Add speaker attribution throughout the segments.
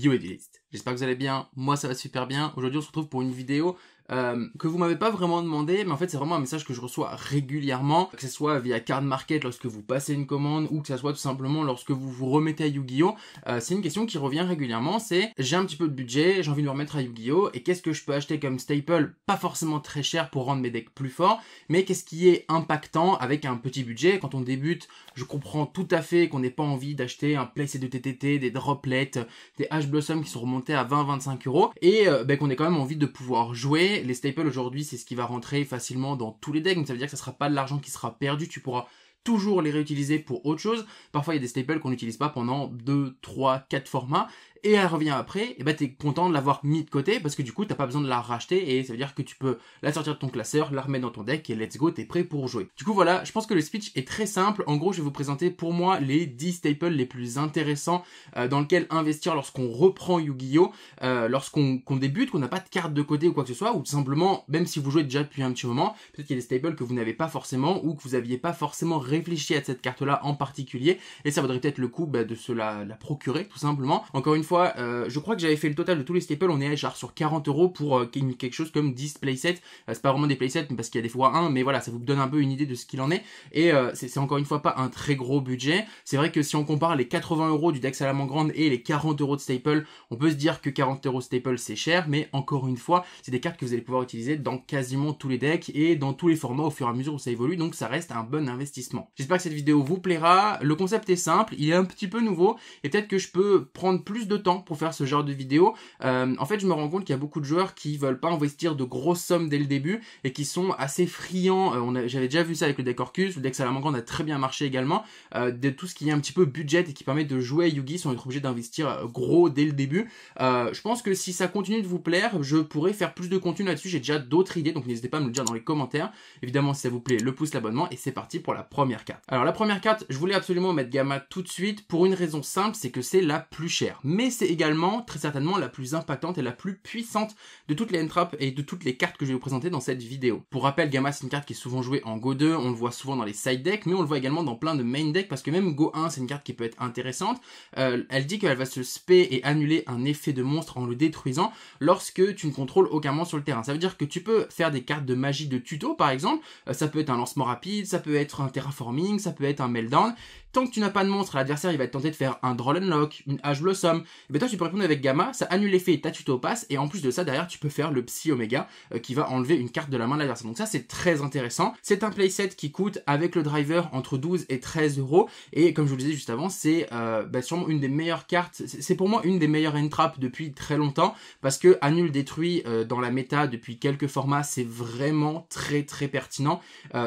Speaker 1: Yo Evilist, J'espère que vous allez bien, moi ça va super bien. Aujourd'hui on se retrouve pour une vidéo euh, que vous m'avez pas vraiment demandé, mais en fait c'est vraiment un message que je reçois régulièrement, que ce soit via Card Market lorsque vous passez une commande ou que ce soit tout simplement lorsque vous vous remettez à Yu-Gi-Oh. Euh, c'est une question qui revient régulièrement, c'est j'ai un petit peu de budget, j'ai envie de me remettre à Yu-Gi-Oh et qu'est-ce que je peux acheter comme staple, pas forcément très cher pour rendre mes decks plus forts, mais qu'est-ce qui est impactant avec un petit budget quand on débute. Je comprends tout à fait qu'on n'ait pas envie d'acheter un Play de TTT, des droplets, des H Blossom qui sont remontés à 20-25 euros et euh, ben, qu'on ait quand même envie de pouvoir jouer les staples aujourd'hui, c'est ce qui va rentrer facilement dans tous les decks. Donc ça veut dire que ça sera pas de l'argent qui sera perdu. Tu pourras toujours les réutiliser pour autre chose. Parfois, il y a des staples qu'on n'utilise pas pendant 2, 3, 4 formats et elle revient après, et bah t'es content de l'avoir mis de côté parce que du coup t'as pas besoin de la racheter et ça veut dire que tu peux la sortir de ton classeur, la remettre dans ton deck et let's go, t'es prêt pour jouer. Du coup voilà, je pense que le speech est très simple. En gros, je vais vous présenter pour moi les 10 staples les plus intéressants euh, dans lequel investir lorsqu'on reprend Yu-Gi-Oh, euh, lorsqu'on débute, qu'on n'a pas de carte de côté ou quoi que ce soit, ou tout simplement même si vous jouez déjà depuis un petit moment, peut-être qu'il y a des staples que vous n'avez pas forcément ou que vous aviez pas forcément réfléchi à cette carte-là en particulier et ça vaudrait peut-être le coup bah, de se la procurer tout simplement. Encore une fois euh, je crois que j'avais fait le total de tous les staples, on est à genre sur 40 euros pour euh, quelque chose comme 10 playsets. Euh, c'est pas vraiment des playsets parce qu'il y a des fois un, mais voilà, ça vous donne un peu une idée de ce qu'il en est. Et c'est encore une fois pas un très gros budget. C'est vrai que si on compare les 80 euros du deck à et les 40 euros de staple, on peut se dire que 40 euros staple c'est cher, mais encore une fois, c'est des cartes que vous allez pouvoir utiliser dans quasiment tous les decks et dans tous les formats au fur et à mesure où ça évolue, donc ça reste un bon investissement. J'espère que cette vidéo vous plaira. Le concept est simple, il est un petit peu nouveau et peut-être que je peux prendre plus de temps pour faire ce genre de vidéo. Euh, en fait, je me rends compte qu'il y a beaucoup de joueurs qui veulent pas investir de grosses sommes dès le début et qui sont assez friands. Euh, on J'avais déjà vu ça avec le deck Orcus, le deck salamangan a très bien marché également. Euh, de tout ce qui est un petit peu budget et qui permet de jouer à Yugi sans être obligé d'investir gros dès le début. je pense que si ça continue de vous plaire, je pourrais faire plus de contenu là-dessus. J'ai déjà d'autres idées, donc n'hésitez pas à me le dire dans les commentaires. Évidemment, si ça vous plaît, le pouce, l'abonnement et c'est parti pour la première carte. Alors la première carte, je voulais absolument mettre Gamma tout de suite pour une raison simple, c'est que c'est la plus chère. Mais c'est également très certainement la plus impactante et la plus puissante de toutes les entraps et de toutes les cartes que je vais vous présenter dans cette vidéo. Pour rappel, Gamma c'est une carte qui est souvent jouée en Go 2, on le voit souvent dans les side decks, mais on le voit également dans plein de main decks parce que même Go 1 c'est une carte qui peut être intéressante. Euh, elle dit qu'elle va se spé et annuler un effet de monstre en le détruisant lorsque tu ne contrôles aucun monstre sur le terrain. Ça veut dire que tu peux faire des cartes de magie de tuto par exemple, euh, ça peut être un lancement rapide, ça peut être un terraforming, ça peut être un meltdown, Tant que tu n'as pas de monstre, l'adversaire il va être tenté de faire un Droll lock, une H blossom. Et toi tu peux répondre avec gamma, ça annule l'effet et t'as tuto passe. Et en plus de ça, derrière tu peux faire le psy Omega euh, qui va enlever une carte de la main de l'adversaire. Donc ça c'est très intéressant. C'est un playset qui coûte avec le driver entre 12 et 13 euros. Et comme je vous le disais juste avant, c'est euh, bah, sûrement une des meilleures cartes. C'est pour moi une des meilleures entraps depuis très longtemps parce que annule détruit euh, dans la méta depuis quelques formats, c'est vraiment très très pertinent.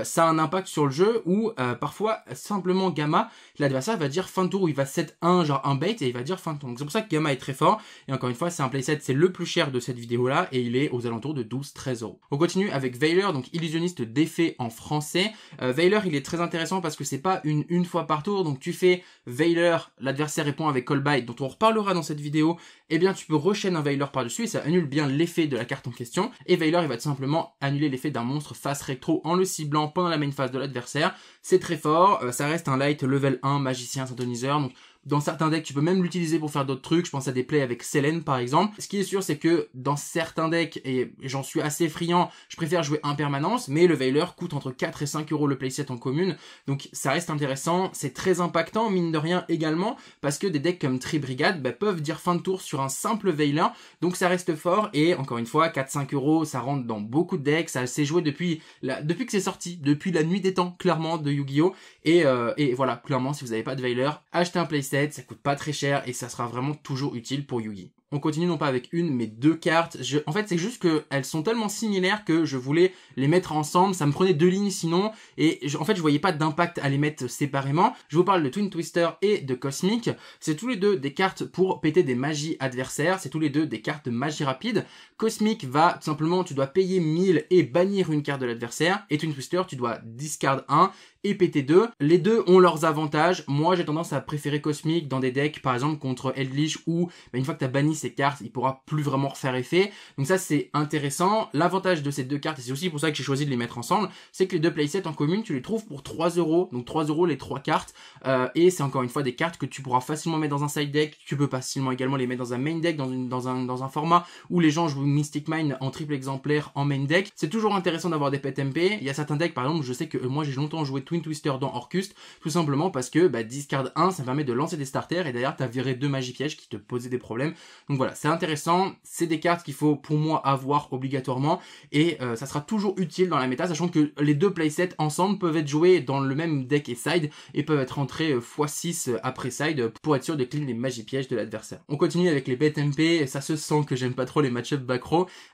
Speaker 1: ça a un impact sur le jeu où parfois simplement gamma l'adversaire va dire fin de tour il va 7-1, genre un bait, et il va dire fin de tour. c'est pour ça que Gamma est très fort. Et encore une fois, c'est un playset, c'est le plus cher de cette vidéo-là, et il est aux alentours de 12-13 euros. On continue avec Veiler, donc illusionniste d'effet en français. Euh, Veiler, il est très intéressant parce que c'est pas une, une fois par tour, donc tu fais Veiler, l'adversaire répond avec Call Bite, dont on reparlera dans cette vidéo, et eh bien tu peux rechaîner un Veiler par-dessus, et ça annule bien l'effet de la carte en question. Et Veiler, il va tout simplement annuler l'effet d'un monstre face rétro en le ciblant pendant la main phase de l'adversaire. C'est très fort, euh, ça reste un light level 1 magicien synthoniseur. donc dans certains decks, tu peux même l'utiliser pour faire d'autres trucs. Je pense à des plays avec Selene, par exemple. Ce qui est sûr, c'est que dans certains decks, et j'en suis assez friand, je préfère jouer en permanence mais le Veiler coûte entre 4 et 5 euros le playset en commune. Donc, ça reste intéressant. C'est très impactant, mine de rien, également, parce que des decks comme Tri-Brigade bah, peuvent dire fin de tour sur un simple Veiler. Donc, ça reste fort. Et encore une fois, 4-5 euros, ça rentre dans beaucoup de decks. Ça s'est joué depuis depuis que c'est sorti, depuis la nuit des temps, clairement, de Yu-Gi-Oh! et euh, voilà, clairement, si vous n'avez pas de Veiler, achetez un playset ça coûte pas très cher et ça sera vraiment toujours utile pour Yugi. On continue non pas avec une mais deux cartes. En fait c'est juste qu'elles sont tellement similaires que je voulais les mettre ensemble. Ça me prenait deux lignes sinon et en fait je voyais pas d'impact à les mettre séparément. Je vous parle de Twin Twister et de Cosmic. C'est tous les deux des cartes pour péter des magies adversaires. C'est tous les deux des cartes de magie rapide. Cosmic va tout simplement tu dois payer 1000 et bannir une carte de l'adversaire. Et Twin Twister tu dois discard 1 et PT2. Les deux ont leurs avantages. Moi, j'ai tendance à préférer Cosmic dans des decks, par exemple, contre Eldritch où, bah, une fois que tu as banni ces cartes, il pourra plus vraiment refaire effet. Donc ça, c'est intéressant. L'avantage de ces deux cartes, et c'est aussi pour ça que j'ai choisi de les mettre ensemble, c'est que les deux playsets en commune, tu les trouves pour 3 euros. Donc 3 euros les trois cartes. Euh, et c'est encore une fois des cartes que tu pourras facilement mettre dans un side deck. Tu peux facilement également les mettre dans un main deck, dans, un, format où les gens jouent Mystic Mine en triple exemplaire en main deck. C'est toujours intéressant d'avoir des MP, Il y a certains decks, par exemple, je sais que euh, moi j'ai longtemps joué tout Twister dans Orcust, tout simplement parce que bah, discard 1, ça permet de lancer des starters, et d'ailleurs, t'as viré deux magie pièges qui te posaient des problèmes. Donc voilà, c'est intéressant, c'est des cartes qu'il faut pour moi avoir obligatoirement, et euh, ça sera toujours utile dans la méta, sachant que les deux playsets ensemble peuvent être joués dans le même deck et side, et peuvent être rentrés euh, x6 euh, après side pour être sûr de clean les magie pièges de l'adversaire. On continue avec les MP ça se sent que j'aime pas trop les match-up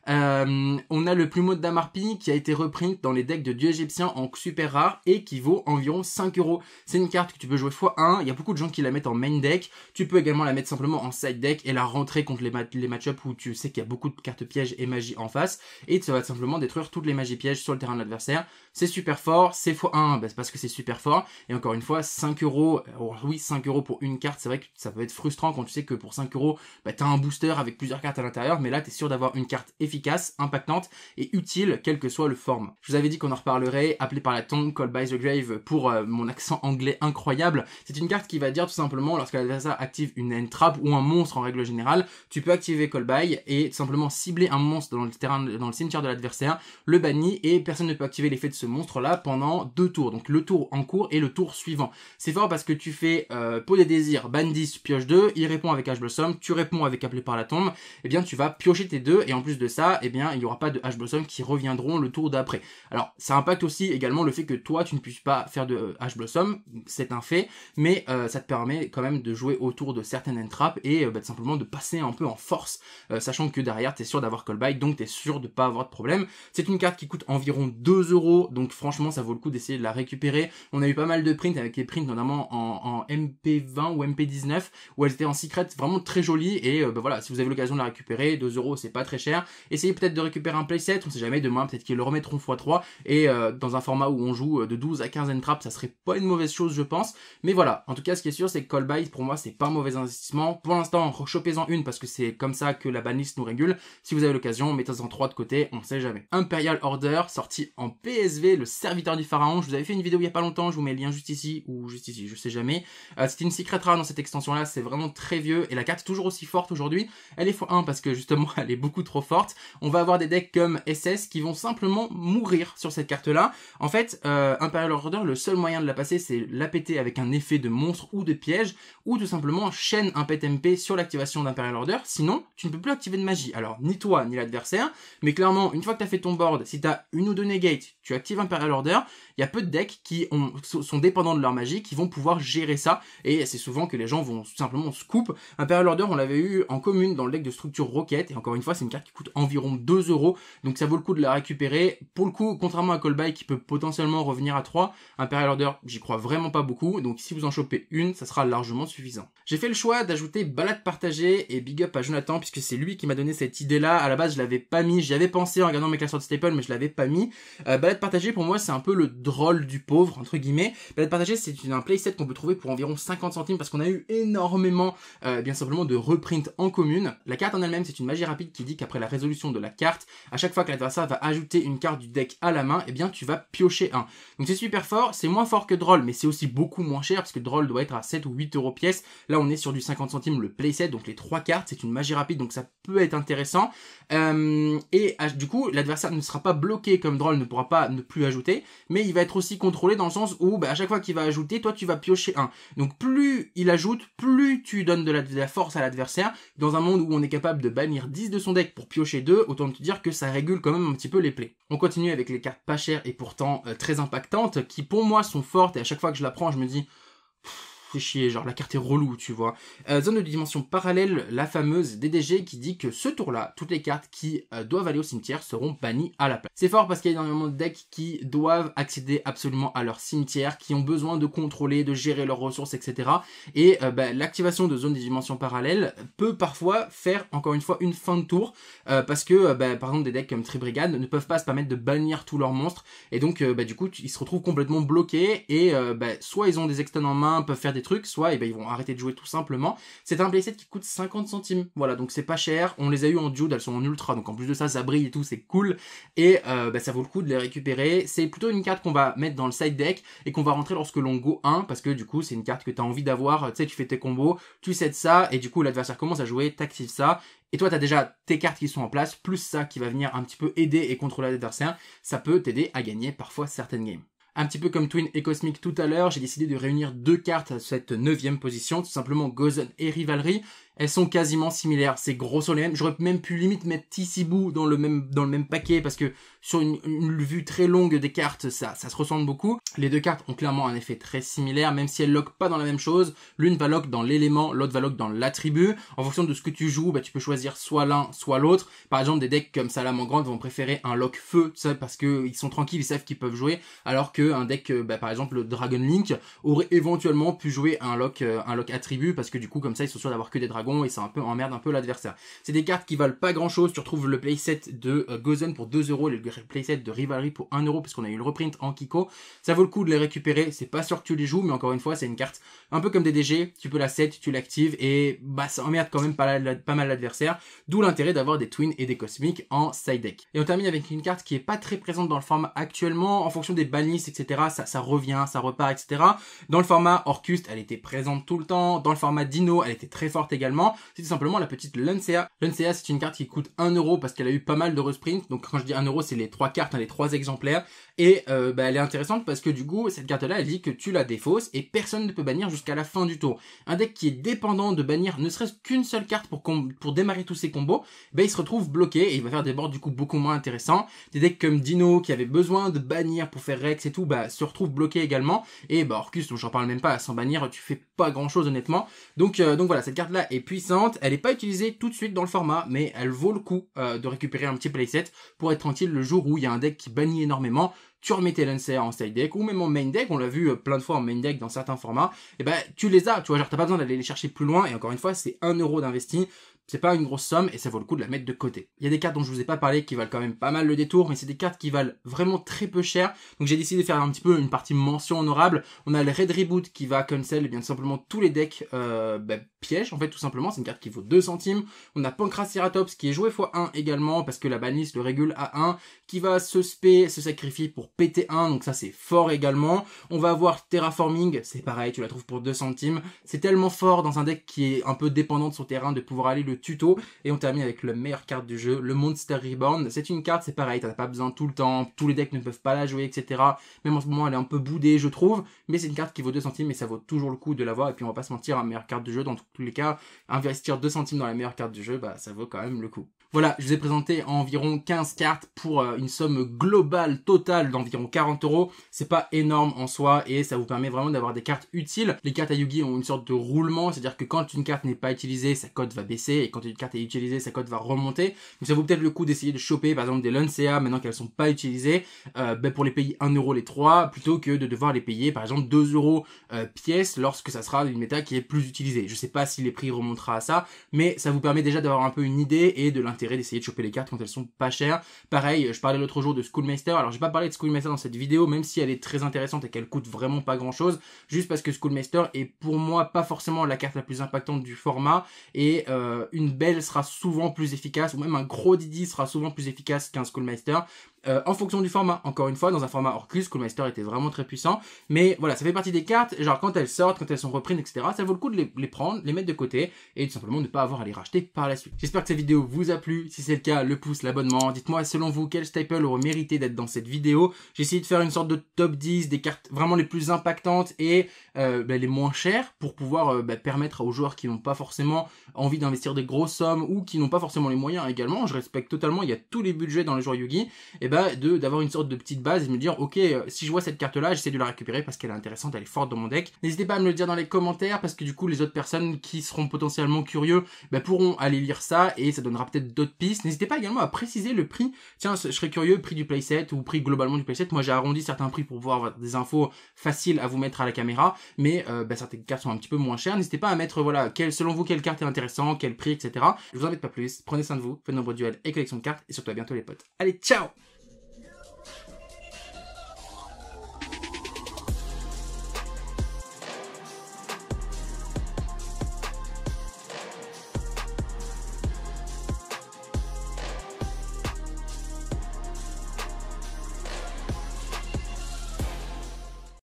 Speaker 1: on a le plumeau de Damarpie qui a été repris dans les decks de dieu égyptien en super rare et qui vaut environ 5 euros. C'est une carte que tu peux jouer x1, il y a beaucoup de gens qui la mettent en main deck, tu peux également la mettre simplement en side deck et la rentrer contre les, match-ups où tu sais qu'il y a beaucoup de cartes pièges et magie en face, et ça va simplement détruire toutes les magies pièges sur le terrain de l'adversaire. C'est super fort, c'est x1, bah, c'est parce que c'est super fort, et encore une fois, 5 euros, oui 5 euros pour une carte, c'est vrai que ça peut être frustrant quand tu sais que pour 5 euros, bah, as un booster avec plusieurs cartes à l'intérieur, mais là es sûr d'avoir une carte efficace, impactante et utile, quel que soit le forme. Je vous avais dit qu'on en reparlerait, appelé par la tombe, call by the pour euh, mon accent anglais incroyable. C'est une carte qui va dire tout simplement lorsque l'adversaire active une end ou un monstre en règle générale, tu peux activer Call By et simplement cibler un monstre dans le terrain, dans le cimetière de l'adversaire, le banni et personne ne peut activer l'effet de ce monstre là pendant deux tours. Donc le tour en cours et le tour suivant. C'est fort parce que tu fais euh, peau des désirs, ban pioche 2, il répond avec H Blossom, tu réponds avec appelé par la tombe, et eh bien tu vas piocher tes deux et en plus de ça, et eh bien il n'y aura pas de H Blossom qui reviendront le tour d'après. Alors ça impacte aussi également le fait que toi tu ne puisses pas faire de euh, H Blossom, c'est un fait, mais euh, ça te permet quand même de jouer autour de certaines entraps et euh, bah, simplement de passer un peu en force, sachant que derrière t'es sûr d'avoir callback, donc t'es sûr de pas avoir de problème. C'est une carte qui coûte environ 2 euros, donc franchement ça vaut le coup d'essayer de la récupérer. On a eu pas mal de prints avec les prints notamment en, MP20 ou MP19 où elles étaient en secret vraiment très jolies et bah, voilà, si vous avez l'occasion de la récupérer, 2 euros c'est pas très cher. Essayez peut-être de récupérer un playset, on sait jamais demain peut-être qu'ils le remettront x3 et dans un format où on joue de 12 à quinzaine trap, ça serait pas une mauvaise chose, je pense. Mais voilà, en tout cas, ce qui est sûr, c'est que call buy, pour moi, c'est pas un mauvais investissement. Pour l'instant, rechoppez en une parce que c'est comme ça que la banlist nous régule. Si vous avez l'occasion, mettez-en trois de côté, on sait jamais. Imperial Order, sorti en PSV, le serviteur du pharaon. Je vous avais fait une vidéo il y a pas longtemps, je vous mets le lien juste ici ou juste ici, je sais jamais. Euh, c'est une secret rare dans cette extension-là, c'est vraiment très vieux et la carte est toujours aussi forte aujourd'hui. Elle est x1 parce que justement, elle est beaucoup trop forte. On va avoir des decks comme SS qui vont simplement mourir sur cette carte-là. En fait, euh, Imperial Order le seul moyen de la passer, c'est la péter avec un effet de monstre ou de piège, ou tout simplement chaîne un MP sur l'activation d'Imperial Order, sinon tu ne peux plus activer de magie. Alors ni toi ni l'adversaire, mais clairement, une fois que tu as fait ton board, si tu as une ou deux negates, tu actives Imperial Order, il y a peu de decks qui sont dépendants de leur magie, qui vont pouvoir gérer ça, et c'est souvent que les gens vont tout simplement scoop. Imperial Order, on l'avait eu en commune dans le deck de structure Rocket, et encore une fois, c'est une carte qui coûte environ 2 euros, donc ça vaut le coup de la récupérer. Pour le coup, contrairement à Callback qui peut potentiellement revenir à 3, Imperial Order, j'y crois vraiment pas beaucoup, donc si vous en chopez une, ça sera largement suffisant. J'ai fait le choix d'ajouter balade partagée et big up à Jonathan, puisque c'est lui qui m'a donné cette idée-là. À la base, je l'avais pas mis, j'y avais pensé en regardant mes classeurs de Staple, mais je l'avais pas mis. Euh, balade partagée, pour moi, c'est un peu le drôle du pauvre, entre guillemets. Balade partagée, c'est un playset qu'on peut trouver pour environ 50 centimes, parce qu'on a eu énormément, euh, bien simplement, de reprints en commune. La carte en elle-même, c'est une magie rapide qui dit qu'après la résolution de la carte, à chaque fois que l'adversaire va ajouter une carte du deck à la main, eh bien, tu vas piocher un. Donc c'est super fort, c'est moins fort que Droll, mais c'est aussi beaucoup moins cher parce que Droll doit être à 7 ou 8 euros pièce. Là, on est sur du 50 centimes le playset, donc les trois cartes, c'est une magie rapide, donc ça peut être intéressant. Euh, et ah, du coup, l'adversaire ne sera pas bloqué comme Droll ne pourra pas ne plus ajouter, mais il va être aussi contrôlé dans le sens où bah, à chaque fois qu'il va ajouter, toi tu vas piocher un. Donc plus il ajoute, plus tu donnes de la, force à l'adversaire. Dans un monde où on est capable de bannir 10 de son deck pour piocher 2, autant te dire que ça régule quand même un petit peu les plays. On continue avec les cartes pas chères et pourtant euh, très impactantes qui pour moi sont fortes et à chaque fois que je la prends, je me dis chier, genre la carte est relou, tu vois. Euh, zone de dimension parallèle, la fameuse DDG qui dit que ce tour-là, toutes les cartes qui euh, doivent aller au cimetière seront bannies à la place. C'est fort parce qu'il y a énormément de decks qui doivent accéder absolument à leur cimetière, qui ont besoin de contrôler, de gérer leurs ressources, etc. Et euh, bah, l'activation de zone de dimension parallèle peut parfois faire, encore une fois, une fin de tour, parce que, bah, par exemple, des decks comme Tribrigade ne peuvent pas se permettre de bannir tous leurs monstres, et donc, bah, du coup, ils se retrouvent complètement bloqués, et soit ils ont des externes en main, peuvent faire des trucs, soit eh ben, ils vont arrêter de jouer tout simplement. C'est un playset qui coûte 50 centimes, voilà, donc c'est pas cher. On les a eu en dude, elles sont en ultra, donc en plus de ça, ça brille et tout, c'est cool. Et euh, bah, ça vaut le coup de les récupérer. C'est plutôt une carte qu'on va mettre dans le side deck et qu'on va rentrer lorsque l'on go 1, parce que du coup, c'est une carte que tu as envie d'avoir. Tu sais, tu fais tes combos, tu cèdes ça, et du coup, l'adversaire commence à jouer, t'actives ça, et toi, tu as déjà tes cartes qui sont en place, plus ça qui va venir un petit peu aider et contrôler l'adversaire. Ça peut t'aider à gagner parfois certaines games. Un petit peu comme Twin et Cosmic tout à l'heure, j'ai décidé de réunir deux cartes à cette neuvième position, tout simplement Gozen et Rivalry, elles sont quasiment similaires. C'est grosso les mêmes. J'aurais même pu limite mettre Tissibou dans le même dans le même paquet parce que sur une, vue très longue des cartes, ça ça se ressemble beaucoup. Les deux cartes ont clairement un effet très similaire, même si elles lockent pas dans la même chose. L'une va lock dans l'élément, l'autre va lock dans l'attribut. En fonction de ce que tu joues, bah, tu peux choisir soit l'un, soit l'autre. Par exemple, des decks comme Salamangrande vont préférer un lock feu, parce que ils sont tranquilles, ils savent qu'ils peuvent jouer, alors que un deck, euh, bah, par exemple le Dragon Link aurait éventuellement pu jouer un lock euh, un lock attribut parce que du coup comme ça ils sont sûrs d'avoir que des dragons et ça un peu emmerde un peu l'adversaire. C'est des cartes qui valent pas grand chose. Tu retrouves le playset de euh, Gozen pour 2 euros, le playset de Rivalry pour 1 euro parce qu'on a eu le reprint en Kiko. Ça vaut le coup de les récupérer. C'est pas sûr que tu les joues, mais encore une fois, c'est une carte un peu comme des DG. Tu peux la set, tu l'actives et bah ça emmerde quand même pas, mal l'adversaire. D'où l'intérêt d'avoir des Twins et des Cosmiques en side deck. Et on termine avec une carte qui est pas très présente dans le format actuellement en fonction des bannis, etc. Ça, ça revient, ça repart, etc. Dans le format Orcust, elle était présente tout le temps. Dans le format Dino, elle était très forte également c'est tout simplement la petite Luncea. Luncea, c'est une carte qui coûte 1€ parce qu'elle a eu pas mal de resprints. Donc quand je dis 1€, euro, c'est les trois cartes, hein, les trois exemplaires. Et euh, bah, elle est intéressante parce que du coup, cette carte-là, elle dit que tu la défausses et personne ne peut bannir jusqu'à la fin du tour. Un deck qui est dépendant de bannir ne serait-ce qu'une seule carte pour, pour démarrer tous ses combos, bah, il se retrouve bloqué et il va faire des boards du coup beaucoup moins intéressants. Des decks comme Dino qui avait besoin de bannir pour faire Rex et tout, bah, se retrouve bloqué également. Et bah, Orcus, dont j'en parle même pas, sans bannir, tu fais pas grand-chose honnêtement. Donc, euh, donc voilà, cette carte-là est puissante, elle n'est pas utilisée tout de suite dans le format, mais elle vaut le coup euh, de récupérer un petit playset pour être tranquille le jour où il y a un deck qui bannit énormément, tu remets tes Lancer en side deck ou même en main deck, on l'a vu euh, plein de fois en main deck dans certains formats, et eh ben bah, tu les as, tu vois, genre t'as pas besoin d'aller les chercher plus loin, et encore une fois, c'est un euro d'investi, c'est pas une grosse somme et ça vaut le coup de la mettre de côté. Il y a des cartes dont je vous ai pas parlé qui valent quand même pas mal le détour, mais c'est des cartes qui valent vraiment très peu cher. Donc j'ai décidé de faire un petit peu une partie mention honorable. On a le Red Reboot qui va cancel eh bien simplement tous les decks euh, bah, pièges en fait tout simplement. C'est une carte qui vaut 2 centimes. On a Pancras qui est joué x1 également parce que la banlist le régule à 1 qui va se spé, se sacrifier pour péter 1 donc ça c'est fort également. On va avoir Terraforming, c'est pareil, tu la trouves pour 2 centimes. C'est tellement fort dans un deck qui est un peu dépendant de son terrain de pouvoir aller le tuto. Et on termine avec la meilleure carte du jeu, le Monster Reborn. C'est une carte, c'est pareil, t'as pas besoin tout le temps, tous les decks ne peuvent pas la jouer, etc. Même en ce moment, elle est un peu boudée, je trouve, mais c'est une carte qui vaut 2 centimes et ça vaut toujours le coup de l'avoir. Et puis on va pas se mentir, la meilleure carte du jeu, dans tous les cas, investir 2 centimes dans la meilleure carte du jeu, bah ça vaut quand même le coup. Voilà, je vous ai présenté environ 15 cartes pour euh, une somme globale totale d'environ 40 euros. C'est pas énorme en soi et ça vous permet vraiment d'avoir des cartes utiles. Les cartes à Yugi ont une sorte de roulement, c'est-à-dire que quand une carte n'est pas utilisée, sa cote va baisser et quand une carte est utilisée, sa cote va remonter. Donc ça vaut peut-être le coup d'essayer de choper par exemple des Luncea, maintenant qu'elles sont pas utilisées, euh, ben, pour les payer 1 euro les 3 plutôt que de devoir les payer par exemple 2 euros euh, pièce lorsque ça sera une méta qui est plus utilisée. Je sais pas si les prix remonteront à ça, mais ça vous permet déjà d'avoir un peu une idée et de l'intérêt d'essayer de choper les cartes quand elles sont pas chères. Pareil, je parlais l'autre jour de Schoolmaster. Alors, j'ai pas parlé de Schoolmaster dans cette vidéo, même si elle est très intéressante et qu'elle coûte vraiment pas grand chose, juste parce que Schoolmaster est pour moi pas forcément la carte la plus impactante du format et euh, une belle sera souvent plus efficace ou même un gros Didi sera souvent plus efficace qu'un Schoolmaster euh, en fonction du format, encore une fois, dans un format Orcus, Master était vraiment très puissant. Mais voilà, ça fait partie des cartes. Genre, quand elles sortent, quand elles sont reprises, etc., ça vaut le coup de les, prendre, les mettre de côté et tout simplement ne pas avoir à les racheter par la suite. J'espère que cette vidéo vous a plu. Si c'est le cas, le pouce, l'abonnement. Dites-moi, selon vous, quel staple aurait mérité d'être dans cette vidéo. J'ai essayé de faire une sorte de top 10 des cartes vraiment les plus impactantes et euh, bah, les moins chères pour pouvoir euh, bah, permettre aux joueurs qui n'ont pas forcément envie d'investir des grosses sommes ou qui n'ont pas forcément les moyens également. Je respecte totalement, il y a tous les budgets dans les joueurs Yugi. Et de d'avoir une sorte de petite base et me dire ok euh, si je vois cette carte là j'essaie de la récupérer parce qu'elle est intéressante elle est forte dans mon deck n'hésitez pas à me le dire dans les commentaires parce que du coup les autres personnes qui seront potentiellement curieux bah, pourront aller lire ça et ça donnera peut-être d'autres pistes n'hésitez pas également à préciser le prix tiens je serais curieux prix du playset ou prix globalement du playset moi j'ai arrondi certains prix pour pouvoir avoir des infos faciles à vous mettre à la caméra mais euh, bah, certaines cartes sont un petit peu moins chères n'hésitez pas à mettre voilà selon vous quelle carte est intéressante quel prix etc je vous embête pas plus prenez soin de vous faites nombre de duels et collection de cartes et surtout à bientôt les potes allez ciao